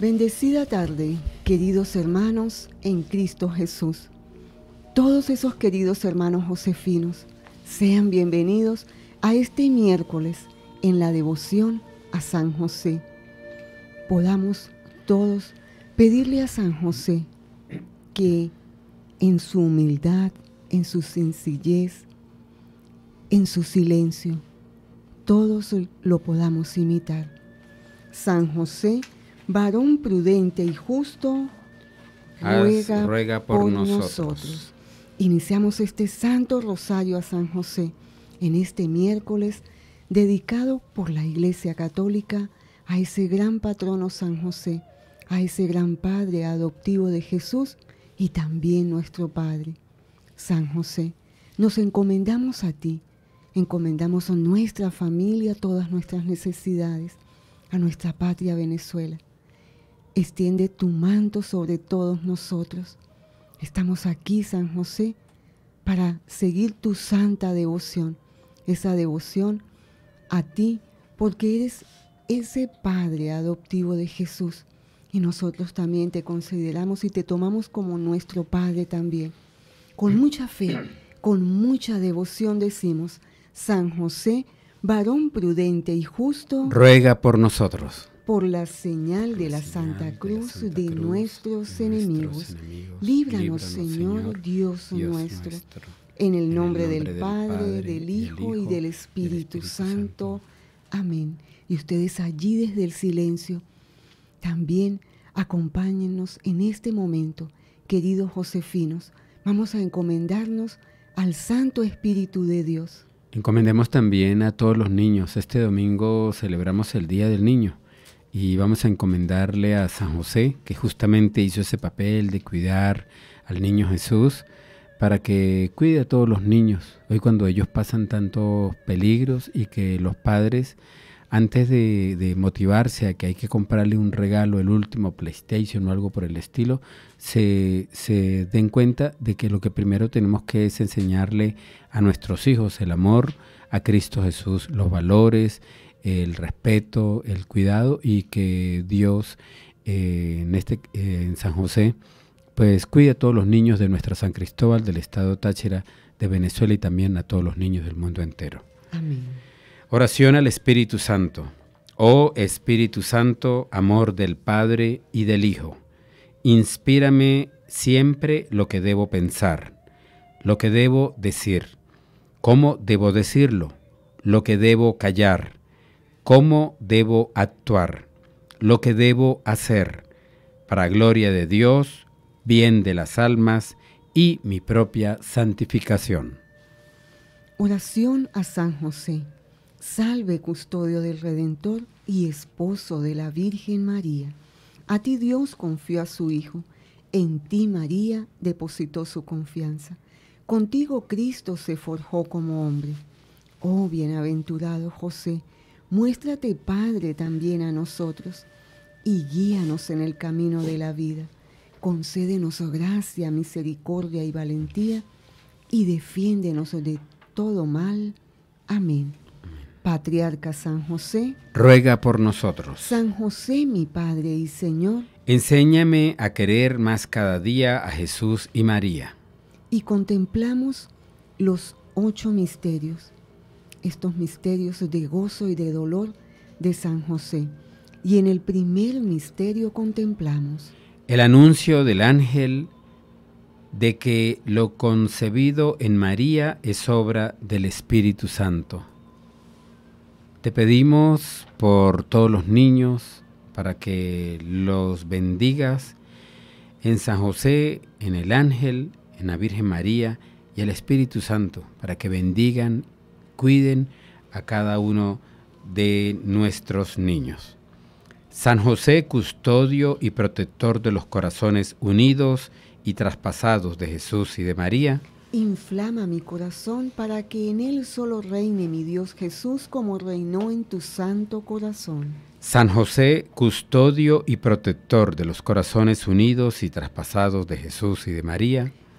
Bendecida tarde, queridos hermanos en Cristo Jesús. Todos esos queridos hermanos josefinos, sean bienvenidos a este miércoles en la devoción a San José. Podamos todos pedirle a San José que en su humildad, en su sencillez, en su silencio, todos lo podamos imitar. San José, varón prudente y justo, ruega, por, nosotros. nosotros. Iniciamos este santo rosario a San José en este miércoles dedicado por la Iglesia Católica a ese gran patrono San José, a ese gran Padre adoptivo de Jesús y también nuestro Padre. San José, nos encomendamos a ti, encomendamos a nuestra familia todas nuestras necesidades, a nuestra patria Venezuela Extiende tu manto sobre todos nosotros. Estamos aquí, San José, para seguir tu santa devoción, esa devoción a ti, porque eres ese Padre adoptivo de Jesús. Y nosotros también te consideramos y te tomamos como nuestro Padre también. Con mucha fe, con mucha devoción decimos, San José, varón prudente y justo, ruega por nosotros por la señal de la Santa Cruz de nuestros enemigos. Líbranos, Señor, Dios nuestro. En el nombre del Padre, del Hijo y del Espíritu Santo. Amén. Y ustedes allí desde el silencio, también acompáñennos en este momento, queridos josefinos. Vamos a encomendarnos al Santo Espíritu de Dios. Encomendemos también a todos los niños. Este domingo celebramos el Día del Niño y vamos a encomendarle a San José, que justamente hizo ese papel de cuidar al niño Jesús, para que cuide a todos los niños, hoy cuando ellos pasan tantos peligros y que los padres, antes de, motivarse a que hay que comprarle un regalo, el último PlayStation o algo por el estilo, se, se den cuenta de que lo que primero tenemos que es enseñarle a nuestros hijos el amor, a Cristo Jesús los valores, el respeto, el cuidado y que Dios eh, en, este, eh, en San José pues cuide a todos los niños de nuestra San Cristóbal, del estado Táchira, de Venezuela y también a todos los niños del mundo entero. Amén. Oración al Espíritu Santo. Oh Espíritu Santo, amor del Padre y del Hijo, inspírame siempre lo que debo pensar, lo que debo decir, cómo debo decirlo, lo que debo callar, cómo debo actuar, lo que debo hacer, para gloria de Dios, bien de las almas y mi propia santificación. Oración a San José. Salve, custodio del Redentor y esposo de la Virgen María. A ti Dios confió a su Hijo, en ti María depositó su confianza. Contigo Cristo se forjó como hombre. Oh bienaventurado José, Muéstrate, Padre, también a nosotros y guíanos en el camino de la vida. Concédenos gracia, misericordia y valentía y defiéndenos de todo mal. Amén. Patriarca San José, ruega por nosotros. San José, mi Padre y Señor, enséñame a querer más cada día a Jesús y María. Y contemplamos los ocho misterios estos misterios de gozo y de dolor de San José. Y en el primer misterio contemplamos el anuncio del ángel de que lo concebido en María es obra del Espíritu Santo. Te pedimos por todos los niños, para que los bendigas en San José, en el ángel, en la Virgen María y el Espíritu Santo, para que bendigan cuiden a cada uno de nuestros niños. San José, custodio y protector de los corazones unidos y traspasados de Jesús y de María, Inflama mi corazón para que en él solo reine mi Dios Jesús como reinó en tu santo corazón. San José, custodio y protector de los corazones unidos y traspasados de Jesús y de María.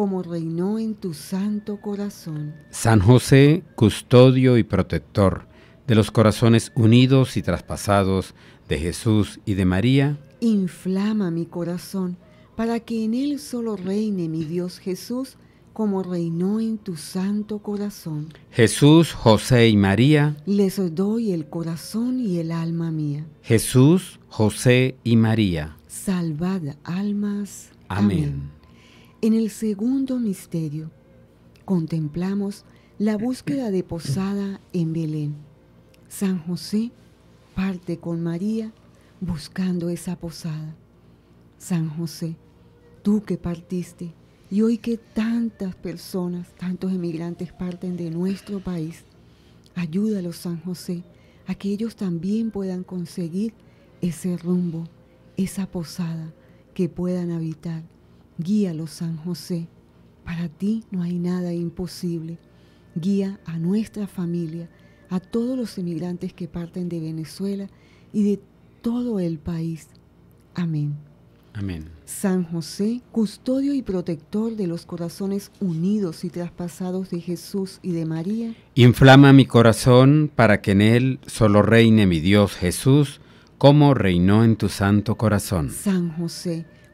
como reinó en tu santo corazón. San José, custodio y protector de los corazones unidos y traspasados de Jesús y de María, inflama mi corazón para que en él solo reine mi Dios Jesús como reinó en tu santo corazón. Jesús, José y María, les doy el corazón y el alma mía. Jesús, José y María, salvad almas. Amén. Amén. En el segundo misterio contemplamos la búsqueda de posada en Belén. San José parte con María buscando esa posada. San José, tú que partiste y hoy que tantas personas, tantos emigrantes parten de nuestro país, ayúdalos San José a que ellos también puedan conseguir ese rumbo, esa posada que puedan habitar Guíalo, San José. Para ti no hay nada imposible. Guía a nuestra familia, a todos los emigrantes que parten de Venezuela y de todo el país. Amén. Amén. San José, custodio y protector de los corazones unidos y traspasados de Jesús y de María. Inflama mi corazón para que en él solo reine mi Dios Jesús, como reinó en tu santo corazón. San José,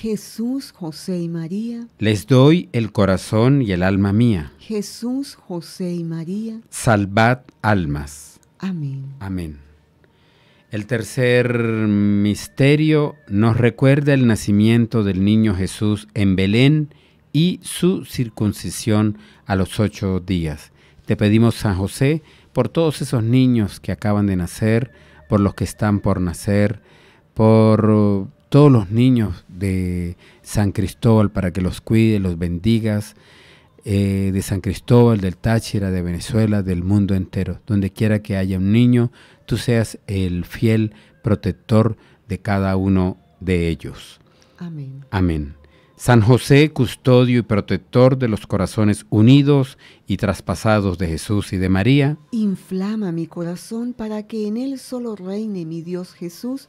Jesús, José y María, les doy el corazón y el alma mía. Jesús, José y María, salvad almas. Amén. Amén. El tercer misterio nos recuerda el nacimiento del niño Jesús en Belén y su circuncisión a los ocho días. Te pedimos, San José, por todos esos niños que acaban de nacer, por los que están por nacer, por todos los niños de San Cristóbal para que los cuide, los bendigas, eh, de San Cristóbal, del Táchira, de Venezuela, del mundo entero. Donde quiera que haya un niño, tú seas el fiel protector de cada uno de ellos. Amén. Amén. San José, custodio y protector de los corazones unidos y traspasados de Jesús y de María. Inflama mi corazón para que en él solo reine mi Dios Jesús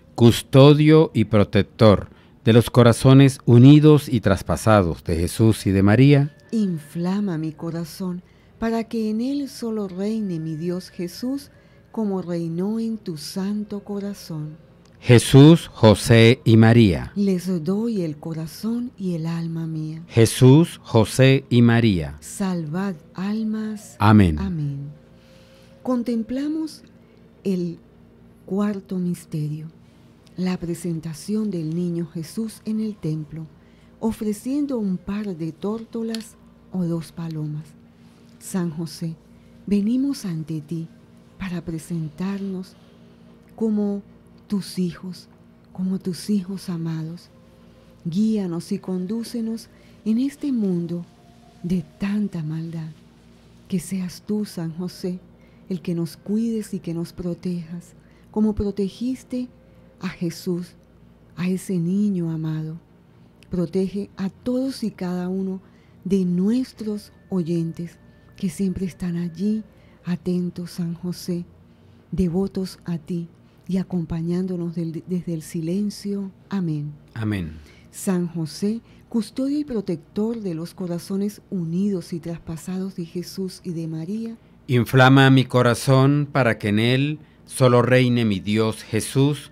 custodio y protector de los corazones unidos y traspasados de Jesús y de María, inflama mi corazón para que en él solo reine mi Dios Jesús como reinó en tu santo corazón. Jesús, José y María. Les doy el corazón y el alma mía. Jesús, José y María. Salvad almas. Amén. Amén. Contemplamos el cuarto misterio la presentación del niño Jesús en el templo, ofreciendo un par de tórtolas o dos palomas. San José, venimos ante ti para presentarnos como tus hijos, como tus hijos amados. Guíanos y condúcenos en este mundo de tanta maldad. Que seas tú, San José, el que nos cuides y que nos protejas, como protegiste a Jesús, a ese niño amado. Protege a todos y cada uno de nuestros oyentes que siempre están allí, atentos, San José, devotos a ti y acompañándonos desde el silencio. Amén. Amén. San José, custodio y protector de los corazones unidos y traspasados de Jesús y de María. Inflama mi corazón para que en él solo reine mi Dios Jesús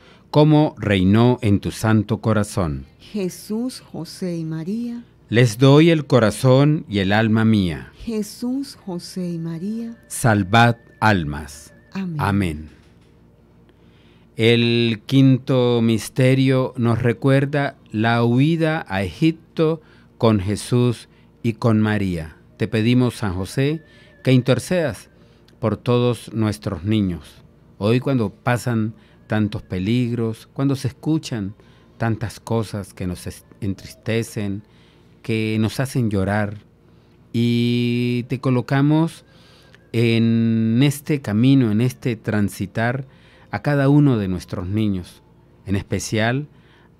¿Cómo reinó en tu santo corazón. Jesús, José y María. Les doy el corazón y el alma mía. Jesús, José y María. Salvad almas. Amén. El quinto misterio nos recuerda la huida a Egipto con Jesús y con María. Te pedimos, San José, que intercedas por todos nuestros niños. Hoy cuando pasan tantos peligros, cuando se escuchan tantas cosas que nos entristecen, que nos hacen llorar y te colocamos en este camino, en este transitar a cada uno de nuestros niños, en especial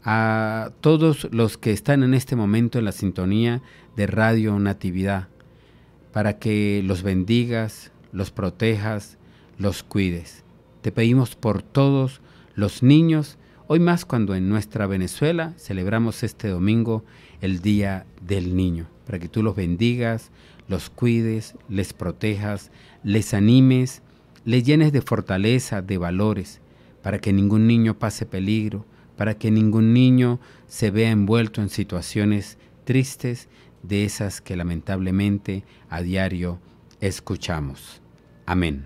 a todos los que están en este momento en la sintonía de Radio Natividad, para que los bendigas, los protejas, los cuides. Te pedimos por todos los niños, hoy más cuando en nuestra Venezuela celebramos este domingo el Día del Niño, para que tú los bendigas, los cuides, les protejas, les animes, les llenes de fortaleza, de valores, para que ningún niño pase peligro, para que ningún niño se vea envuelto en situaciones tristes de esas que lamentablemente a diario escuchamos. Amén.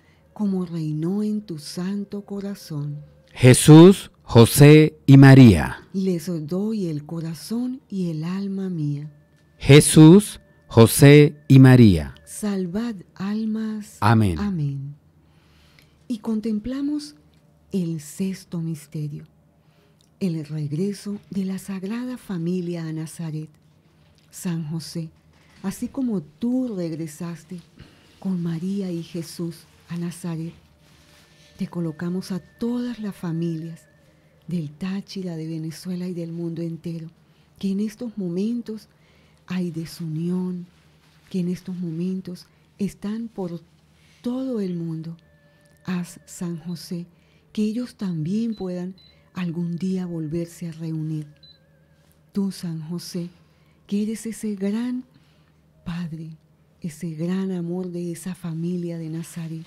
como reinó en tu santo corazón. Jesús, José y María. Les doy el corazón y el alma mía. Jesús, José y María. Salvad almas. Amén. Amén. Y contemplamos el sexto misterio, el regreso de la Sagrada Familia a Nazaret. San José, así como tú regresaste con María y Jesús, a Nazaret, te colocamos a todas las familias del Táchira, de Venezuela y del mundo entero, que en estos momentos hay desunión, que en estos momentos están por todo el mundo. Haz San José que ellos también puedan algún día volverse a reunir. Tú, San José, que eres ese gran Padre, ese gran amor de esa familia de Nazaret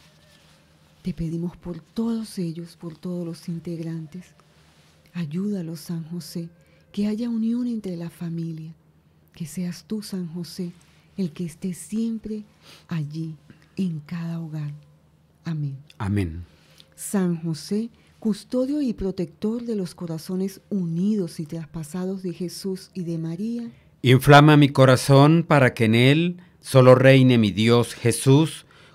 te pedimos por todos ellos, por todos los integrantes. Ayúdalos, San José, que haya unión entre la familia. Que seas tú, San José, el que esté siempre allí, en cada hogar. Amén. Amén. San José, custodio y protector de los corazones unidos y traspasados de Jesús y de María. Inflama mi corazón para que en él solo reine mi Dios Jesús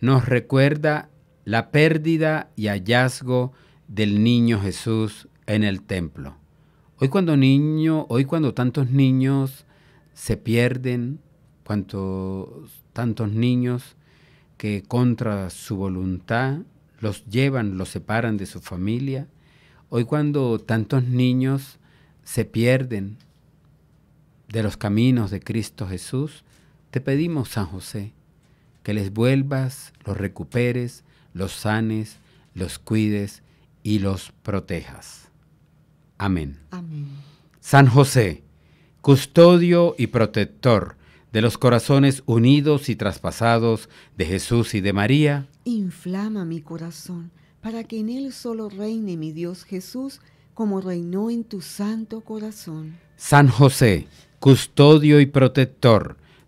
nos recuerda la pérdida y hallazgo del niño Jesús en el templo. Hoy cuando niño, hoy cuando tantos niños se pierden, cuantos tantos niños que contra su voluntad los llevan, los separan de su familia, hoy cuando tantos niños se pierden de los caminos de Cristo Jesús, te pedimos, San José, que les vuelvas, los recuperes, los sanes, los cuides y los protejas. Amén. Amén. San José, custodio y protector de los corazones unidos y traspasados de Jesús y de María, inflama mi corazón para que en él solo reine mi Dios Jesús como reinó en tu santo corazón. San José, custodio y protector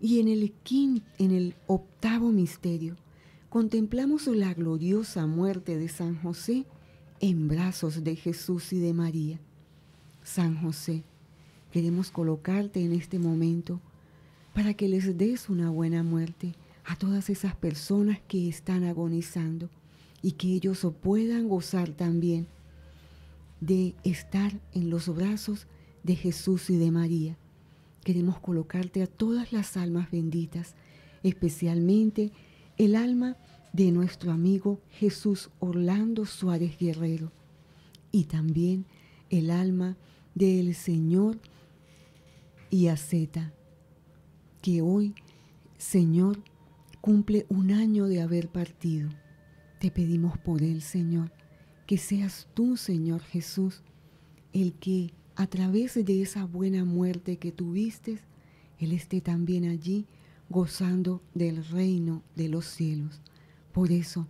Y en el, en el octavo misterio, contemplamos la gloriosa muerte de San José en brazos de Jesús y de María. San José, queremos colocarte en este momento para que les des una buena muerte a todas esas personas que están agonizando y que ellos puedan gozar también de estar en los brazos de Jesús y de María. Queremos colocarte a todas las almas benditas, especialmente el alma de nuestro amigo Jesús Orlando Suárez Guerrero y también el alma del Señor Iaceta, que hoy, Señor, cumple un año de haber partido. Te pedimos por él, Señor, que seas tú, Señor Jesús, el que a través de esa buena muerte que tuviste, Él esté también allí gozando del reino de los cielos. Por eso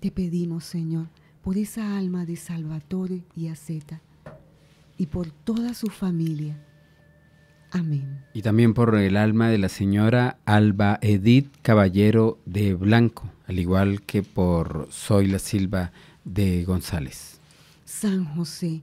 te pedimos, Señor, por esa alma de Salvatore y Aceta y por toda su familia. Amén. Y también por el alma de la señora Alba Edith Caballero de Blanco, al igual que por Soy la Silva de González. San José,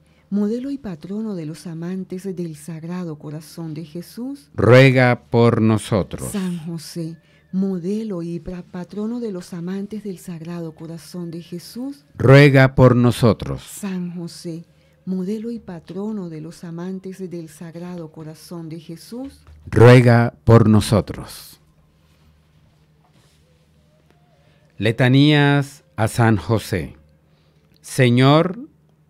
modelo y patrono de los amantes del Sagrado Corazón de Jesús, ruega por nosotros. San José, modelo y patrono de los amantes del Sagrado Corazón de Jesús, ruega por nosotros. San José, modelo y patrono de los amantes del Sagrado Corazón de Jesús, ruega por nosotros. Letanías a San José. Señor,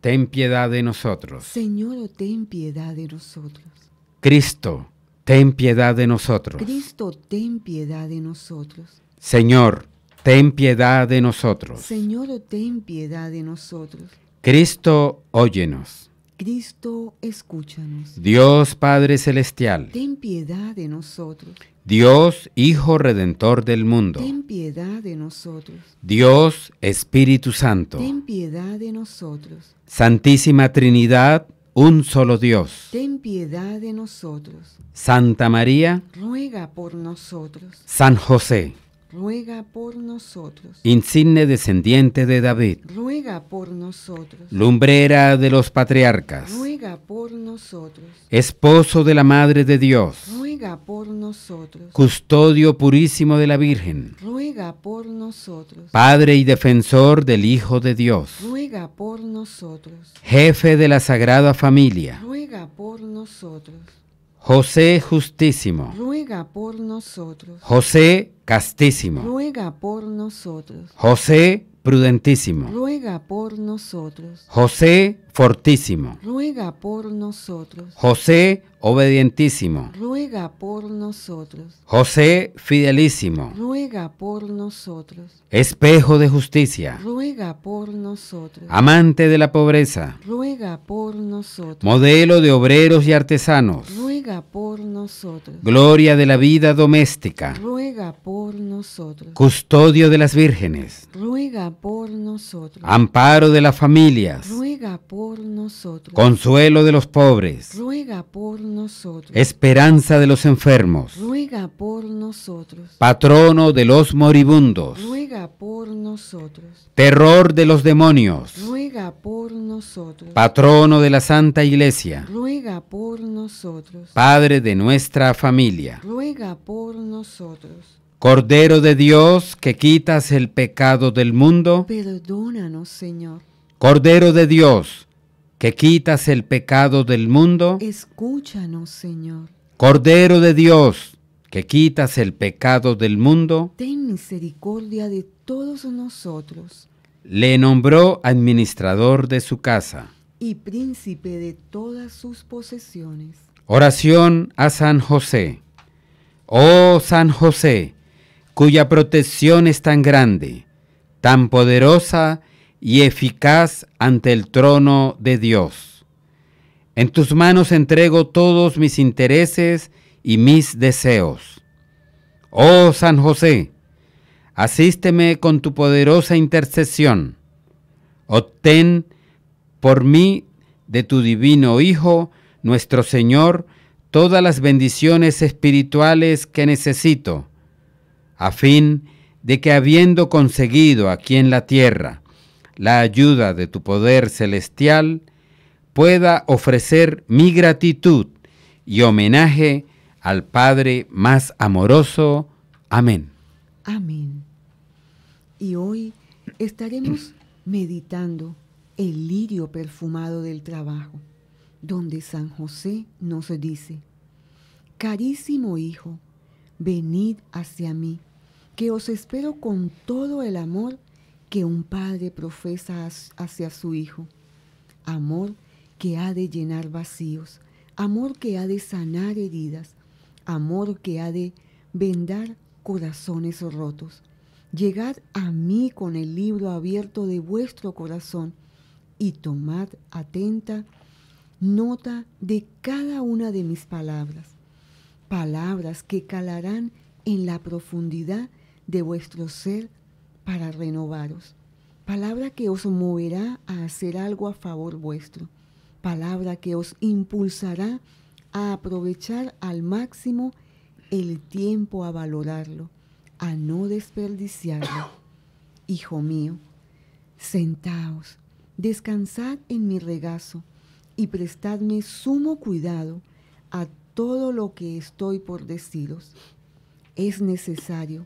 ten piedad de nosotros. Señor, oh, ten piedad de nosotros. Cristo, ten piedad de nosotros. Cristo, ten piedad de nosotros. Señor, ten piedad de nosotros. Señor, oh, ten piedad de nosotros. Cristo, óyenos. Cristo, escúchanos. Dios Padre Celestial, ten piedad de nosotros. Dios Hijo Redentor del mundo, ten piedad de nosotros. Dios Espíritu Santo, ten piedad de nosotros. Santísima Trinidad, un solo Dios. Ten piedad de nosotros. Santa María, ruega por nosotros. San José, ruega por nosotros. Insigne descendiente de David, ruega por nosotros. Lumbrera de los patriarcas, ruega por nosotros. Esposo de la Madre de Dios, ruega por nosotros. Custodio purísimo de la Virgen, ruega por nosotros. Padre y defensor del Hijo de Dios, ruega por nosotros. Jefe de la Sagrada Familia, ruega por nosotros. José Justísimo, ruega por nosotros. José castísimo. Ruega por nosotros. José, prudentísimo. Ruega por nosotros. José, fortísimo. Ruega por nosotros. José, obedientísimo. Ruega por nosotros. José, fidelísimo. Ruega por nosotros. Espejo de justicia. Ruega por nosotros. Amante de la pobreza. Ruega por nosotros. Modelo de obreros y artesanos. Ruega por nosotros. Gloria de la vida doméstica. Ruega por Custodio de las vírgenes. Amparo de las familias. Consuelo de los pobres. Esperanza de los enfermos. Patrono de los moribundos. Terror de los demonios. Patrono de la Santa Iglesia. Padre de nuestra familia. Ruega por nosotros. Cordero de Dios que quitas el pecado del mundo. Perdónanos, Señor. Cordero de Dios que quitas el pecado del mundo. Escúchanos, Señor. Cordero de Dios que quitas el pecado del mundo. Ten misericordia de todos nosotros. Le nombró administrador de su casa. Y príncipe de todas sus posesiones. Oración a San José. Oh San José cuya protección es tan grande, tan poderosa y eficaz ante el trono de Dios. En tus manos entrego todos mis intereses y mis deseos. Oh San José, asísteme con tu poderosa intercesión. Obtén por mí de tu divino Hijo, nuestro Señor, todas las bendiciones espirituales que necesito a fin de que habiendo conseguido aquí en la tierra la ayuda de tu poder celestial, pueda ofrecer mi gratitud y homenaje al Padre más amoroso. Amén. Amén. Y hoy estaremos meditando el lirio perfumado del trabajo, donde San José nos dice, Carísimo Hijo, venid hacia mí que os espero con todo el amor que un padre profesa hacia su hijo. Amor que ha de llenar vacíos, amor que ha de sanar heridas, amor que ha de vendar corazones rotos. Llegad a mí con el libro abierto de vuestro corazón y tomad atenta nota de cada una de mis palabras, palabras que calarán en la profundidad de vuestro ser para renovaros. Palabra que os moverá a hacer algo a favor vuestro. Palabra que os impulsará a aprovechar al máximo el tiempo, a valorarlo, a no desperdiciarlo. Hijo mío, sentaos, descansad en mi regazo y prestadme sumo cuidado a todo lo que estoy por deciros. Es necesario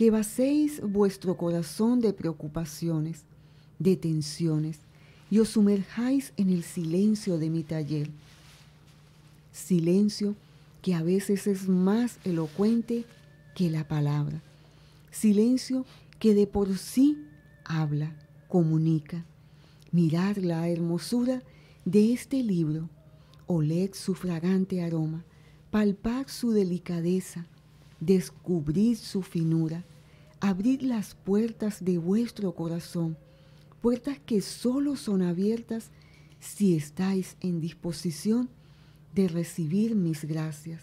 que baséis vuestro corazón de preocupaciones, de tensiones, y os sumerjáis en el silencio de mi taller. Silencio que a veces es más elocuente que la palabra. Silencio que de por sí habla, comunica. Mirad la hermosura de este libro, oled su fragante aroma, palpar su delicadeza, descubrir su finura, Abrid las puertas de vuestro corazón, puertas que solo son abiertas si estáis en disposición de recibir mis gracias.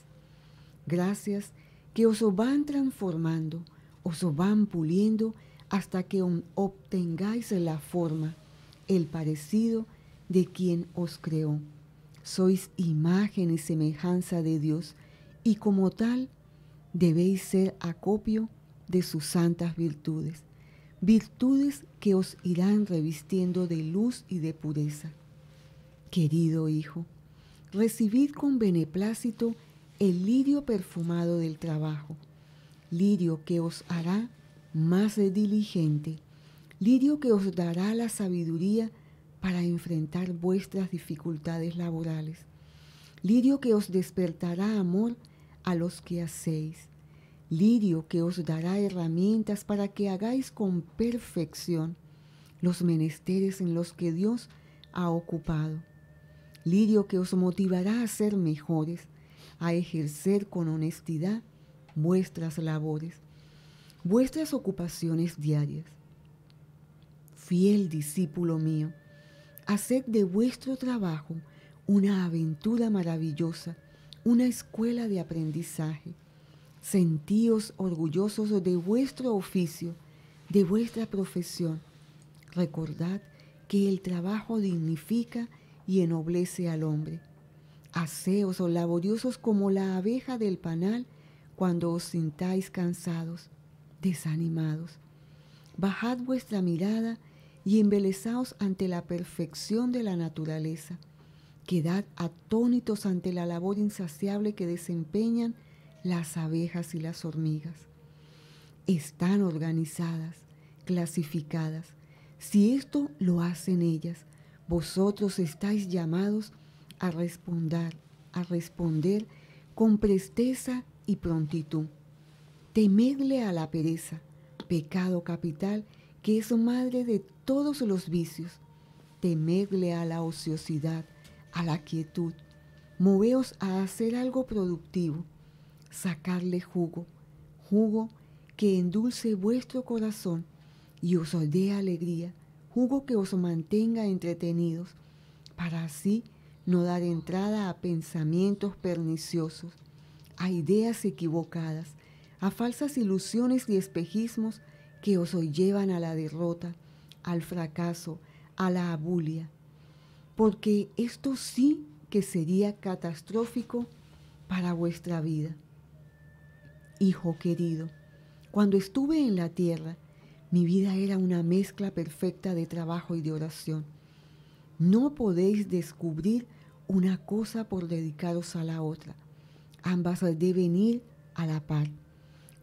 Gracias que os van transformando, os van puliendo hasta que obtengáis la forma, el parecido de quien os creó. Sois imagen y semejanza de Dios y como tal debéis ser acopio de sus santas virtudes, virtudes que os irán revistiendo de luz y de pureza. Querido hijo, recibid con beneplácito el lirio perfumado del trabajo, lirio que os hará más diligente, lirio que os dará la sabiduría para enfrentar vuestras dificultades laborales, lirio que os despertará amor a los que hacéis, lirio que os dará herramientas para que hagáis con perfección los menesteres en los que Dios ha ocupado. Lirio que os motivará a ser mejores, a ejercer con honestidad vuestras labores, vuestras ocupaciones diarias. Fiel discípulo mío, haced de vuestro trabajo una aventura maravillosa, una escuela de aprendizaje Sentíos orgullosos de vuestro oficio, de vuestra profesión. Recordad que el trabajo dignifica y ennoblece al hombre. Haceos laboriosos como la abeja del panal cuando os sintáis cansados, desanimados. Bajad vuestra mirada y embelezaos ante la perfección de la naturaleza. Quedad atónitos ante la labor insaciable que desempeñan las abejas y las hormigas. Están organizadas, clasificadas. Si esto lo hacen ellas, vosotros estáis llamados a responder, a responder con presteza y prontitud. Temedle a la pereza, pecado capital que es madre de todos los vicios. Temedle a la ociosidad, a la quietud. Moveos a hacer algo productivo sacarle jugo, jugo que endulce vuestro corazón y os dé alegría, jugo que os mantenga entretenidos, para así no dar entrada a pensamientos perniciosos, a ideas equivocadas, a falsas ilusiones y espejismos que os llevan a la derrota, al fracaso, a la abulia. Porque esto sí que sería catastrófico para vuestra vida. Hijo querido, cuando estuve en la tierra, mi vida era una mezcla perfecta de trabajo y de oración. No podéis descubrir una cosa por dedicaros a la otra. Ambas deben ir a la par.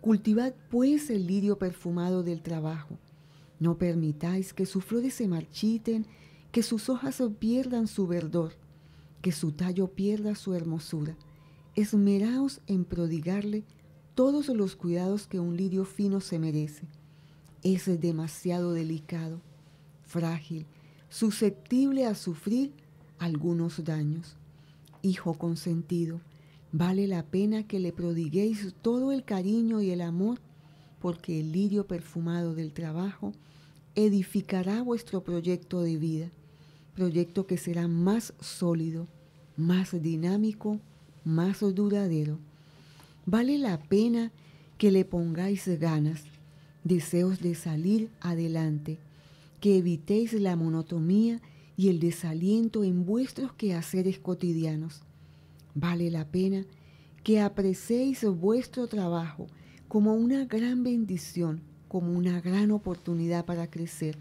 Cultivad pues el lirio perfumado del trabajo. No permitáis que sus flores se marchiten, que sus hojas pierdan su verdor, que su tallo pierda su hermosura. Esmeraos en prodigarle todos los cuidados que un lirio fino se merece. Es demasiado delicado, frágil, susceptible a sufrir algunos daños. Hijo consentido, vale la pena que le prodiguéis todo el cariño y el amor, porque el lirio perfumado del trabajo edificará vuestro proyecto de vida, proyecto que será más sólido, más dinámico, más duradero Vale la pena que le pongáis ganas, deseos de salir adelante, que evitéis la monotonía y el desaliento en vuestros quehaceres cotidianos. Vale la pena que apreciéis vuestro trabajo como una gran bendición, como una gran oportunidad para crecer,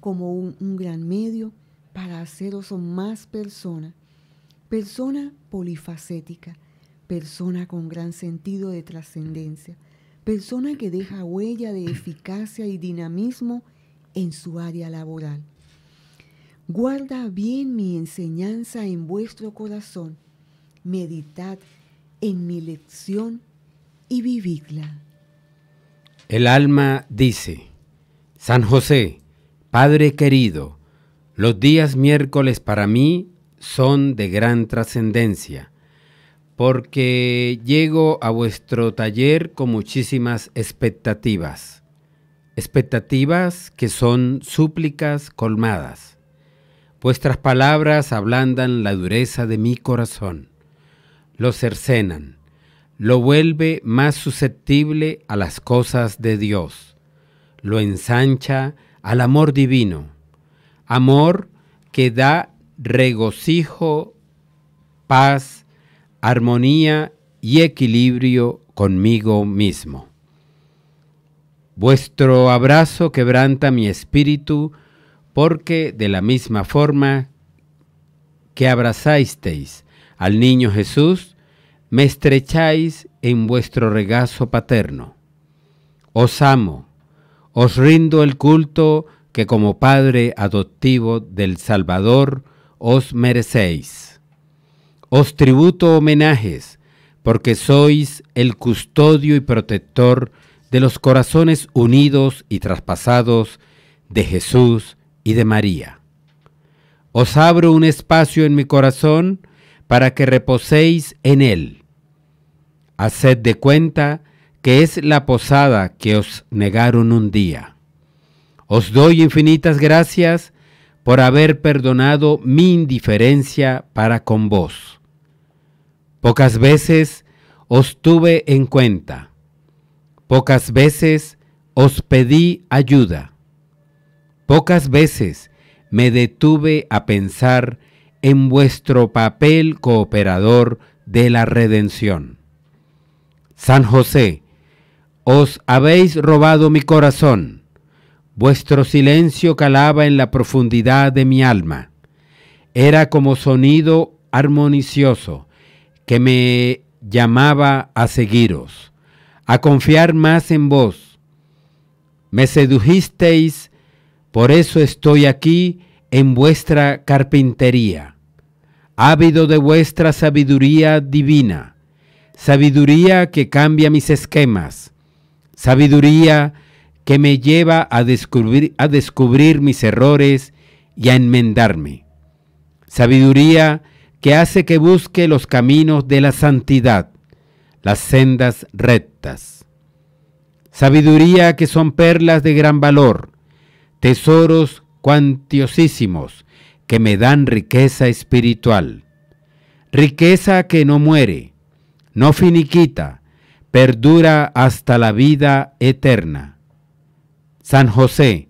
como un, un gran medio para haceros más persona, persona polifacética, persona con gran sentido de trascendencia, persona que deja huella de eficacia y dinamismo en su área laboral. Guarda bien mi enseñanza en vuestro corazón, meditad en mi lección y vividla. El alma dice, San José, Padre querido, los días miércoles para mí son de gran trascendencia porque llego a vuestro taller con muchísimas expectativas, expectativas que son súplicas colmadas. Vuestras palabras ablandan la dureza de mi corazón, lo cercenan, lo vuelve más susceptible a las cosas de Dios, lo ensancha al amor divino, amor que da regocijo, paz armonía y equilibrio conmigo mismo. Vuestro abrazo quebranta mi espíritu, porque de la misma forma que abrazasteis al niño Jesús, me estrecháis en vuestro regazo paterno. Os amo, os rindo el culto que como Padre adoptivo del Salvador os merecéis. Os tributo homenajes, porque sois el custodio y protector de los corazones unidos y traspasados de Jesús y de María. Os abro un espacio en mi corazón para que reposéis en él. Haced de cuenta que es la posada que os negaron un día. Os doy infinitas gracias por haber perdonado mi indiferencia para con vos Pocas veces os tuve en cuenta, pocas veces os pedí ayuda, pocas veces me detuve a pensar en vuestro papel cooperador de la redención. San José, os habéis robado mi corazón, vuestro silencio calaba en la profundidad de mi alma, era como sonido armonicioso, que me llamaba a seguiros, a confiar más en vos. Me sedujisteis, por eso estoy aquí en vuestra carpintería, ávido de vuestra sabiduría divina, sabiduría que cambia mis esquemas, sabiduría que me lleva a descubrir, a descubrir mis errores y a enmendarme, sabiduría que hace que busque los caminos de la santidad, las sendas rectas. Sabiduría que son perlas de gran valor, tesoros cuantiosísimos que me dan riqueza espiritual. Riqueza que no muere, no finiquita, perdura hasta la vida eterna. San José,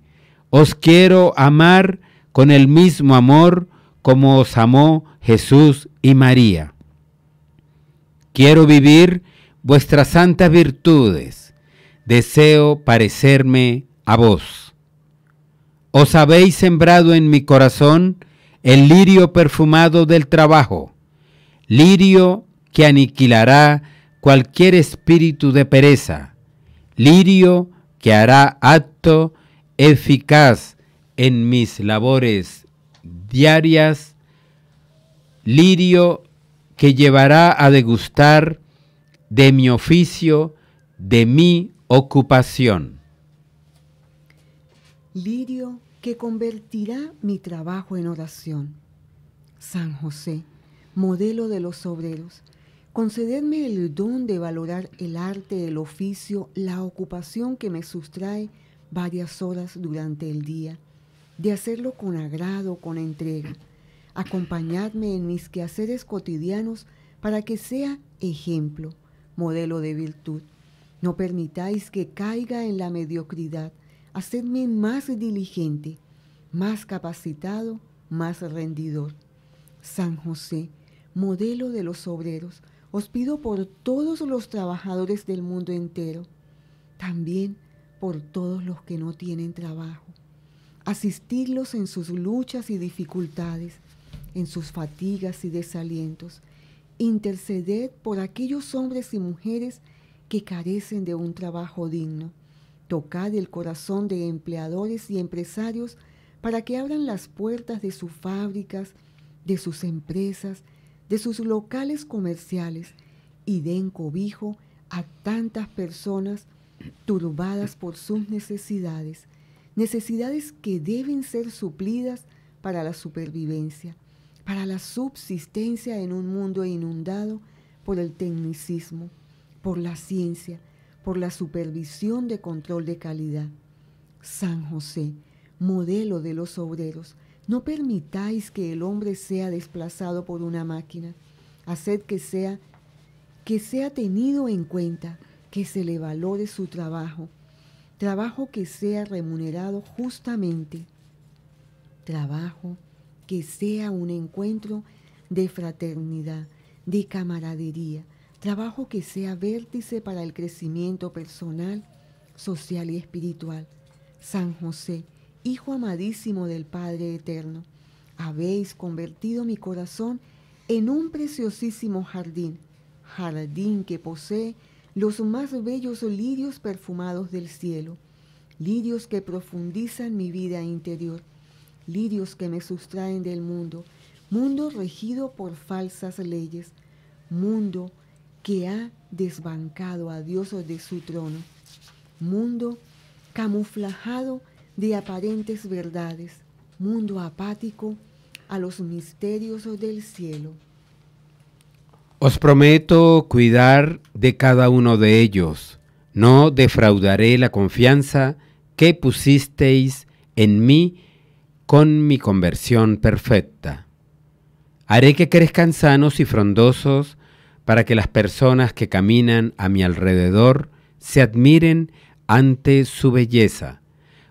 os quiero amar con el mismo amor como os amó Jesús y María. Quiero vivir vuestras santas virtudes. Deseo parecerme a vos. Os habéis sembrado en mi corazón el lirio perfumado del trabajo, lirio que aniquilará cualquier espíritu de pereza, lirio que hará acto eficaz en mis labores diarias, lirio que llevará a degustar de mi oficio, de mi ocupación. Lirio que convertirá mi trabajo en oración. San José, modelo de los obreros, concederme el don de valorar el arte, el oficio, la ocupación que me sustrae varias horas durante el día de hacerlo con agrado, con entrega. Acompañadme en mis quehaceres cotidianos para que sea ejemplo, modelo de virtud. No permitáis que caiga en la mediocridad. Hacedme más diligente, más capacitado, más rendidor. San José, modelo de los obreros, os pido por todos los trabajadores del mundo entero, también por todos los que no tienen trabajo asistirlos en sus luchas y dificultades, en sus fatigas y desalientos, interceded por aquellos hombres y mujeres que carecen de un trabajo digno. Tocad el corazón de empleadores y empresarios para que abran las puertas de sus fábricas, de sus empresas, de sus locales comerciales y den cobijo a tantas personas turbadas por sus necesidades necesidades que deben ser suplidas para la supervivencia, para la subsistencia en un mundo inundado por el tecnicismo, por la ciencia, por la supervisión de control de calidad. San José, modelo de los obreros, no permitáis que el hombre sea desplazado por una máquina. Haced que sea que sea tenido en cuenta, que se le valore su trabajo, trabajo que sea remunerado justamente, trabajo que sea un encuentro de fraternidad, de camaradería, trabajo que sea vértice para el crecimiento personal, social y espiritual. San José, Hijo amadísimo del Padre Eterno, habéis convertido mi corazón en un preciosísimo jardín, jardín que posee los más bellos lirios perfumados del cielo, lirios que profundizan mi vida interior, lirios que me sustraen del mundo, mundo regido por falsas leyes, mundo que ha desbancado a Dios de su trono, mundo camuflajado de aparentes verdades, mundo apático a los misterios del cielo. Os prometo cuidar de cada uno de ellos. No defraudaré la confianza que pusisteis en mí con mi conversión perfecta. Haré que crezcan sanos y frondosos para que las personas que caminan a mi alrededor se admiren ante su belleza,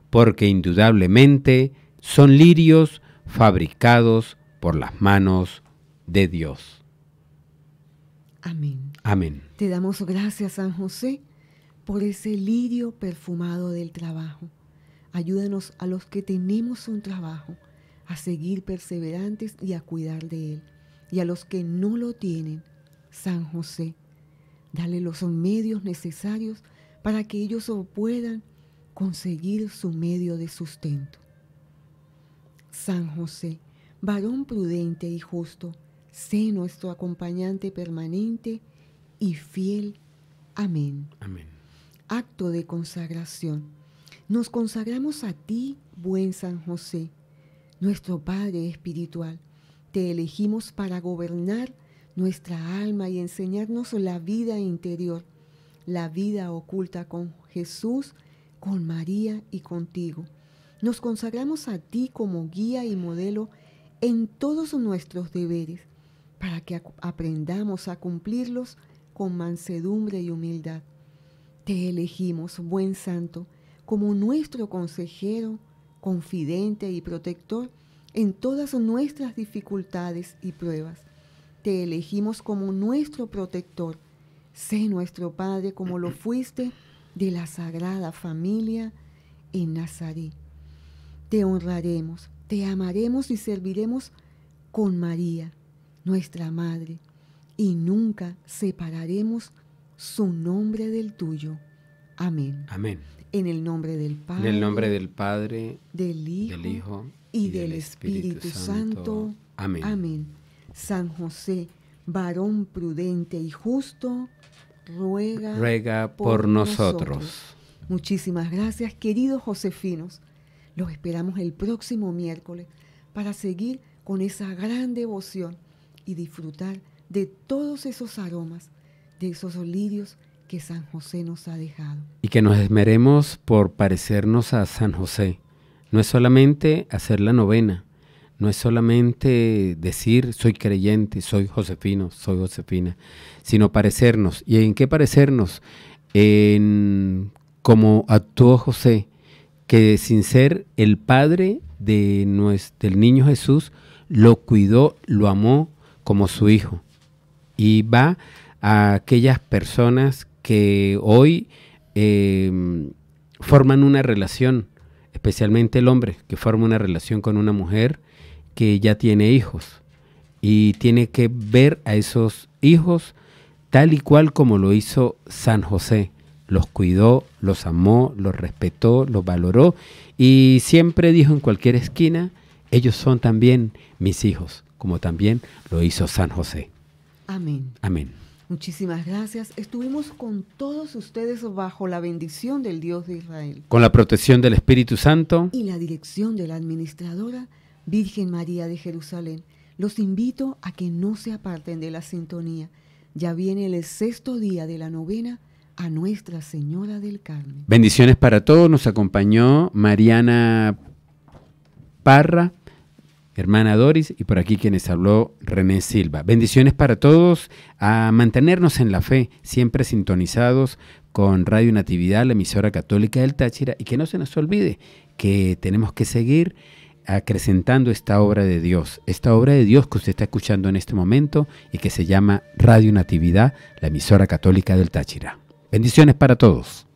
porque indudablemente son lirios fabricados por las manos de Dios. Amén. Te damos gracias, San José, por ese lirio perfumado del trabajo. Ayúdanos a los que tenemos un trabajo a seguir perseverantes y a cuidar de él. Y a los que no lo tienen, San José, dale los medios necesarios para que ellos puedan conseguir su medio de sustento. San José, varón prudente y justo, sé nuestro acompañante permanente y fiel. Amén. Amén. Acto de consagración. Nos consagramos a ti, buen San José, nuestro Padre Espiritual. Te elegimos para gobernar nuestra alma y enseñarnos la vida interior, la vida oculta con Jesús, con María y contigo. Nos consagramos a ti como guía y modelo en todos nuestros deberes para que aprendamos a cumplirlos con mansedumbre y humildad. Te elegimos, buen santo, como nuestro consejero, confidente y protector en todas nuestras dificultades y pruebas. Te elegimos como nuestro protector. Sé nuestro Padre como lo fuiste de la Sagrada Familia en Nazaret Te honraremos, te amaremos y serviremos con María, nuestra Madre, y nunca separaremos su nombre del tuyo. Amén. Amén. En el nombre del Padre. En el nombre del Padre. Del Hijo. y, del, Espíritu, Santo. Amén. Amén. San José, varón prudente y justo, ruega, ruega por, nosotros. Muchísimas gracias, queridos josefinos. Los esperamos el próximo miércoles para seguir con esa gran devoción y disfrutar de todos esos aromas, de esos olivios que San José nos ha dejado. Y que nos esmeremos por parecernos a San José. No es solamente hacer la novena, no es solamente decir soy creyente, soy josefino, soy josefina, sino parecernos. ¿Y en qué parecernos? En como actuó José, que sin ser el padre de del niño Jesús, lo cuidó, lo amó, como su hijo. Y va a aquellas personas que hoy em, forman una relación, especialmente el hombre, que forma una relación con una mujer que ya tiene hijos. Y tiene que ver a esos hijos tal y cual como lo hizo San José. Los cuidó, los amó, los respetó, los valoró y siempre dijo en cualquier esquina, ellos son también mis hijos como también lo hizo San José. Amén. Amén. Muchísimas gracias. Estuvimos con todos ustedes bajo la bendición del Dios de Israel. Con la protección del Espíritu Santo. Y la dirección de la administradora Virgen María de Jerusalén. Los invito a que no se aparten de la sintonía. Ya viene el sexto día de la novena a Nuestra Señora del Carmen. Bendiciones para todos. Nos acompañó Mariana Parra hermana Doris y por aquí quienes habló René Silva. Bendiciones para todos, a mantenernos en la fe, siempre sintonizados con Radio Natividad, la emisora católica del Táchira, y que no se nos olvide que tenemos que seguir acrecentando esta obra de Dios, esta obra de Dios que usted está escuchando en este momento y que se llama Radio Natividad, la emisora católica del Táchira. Bendiciones para todos.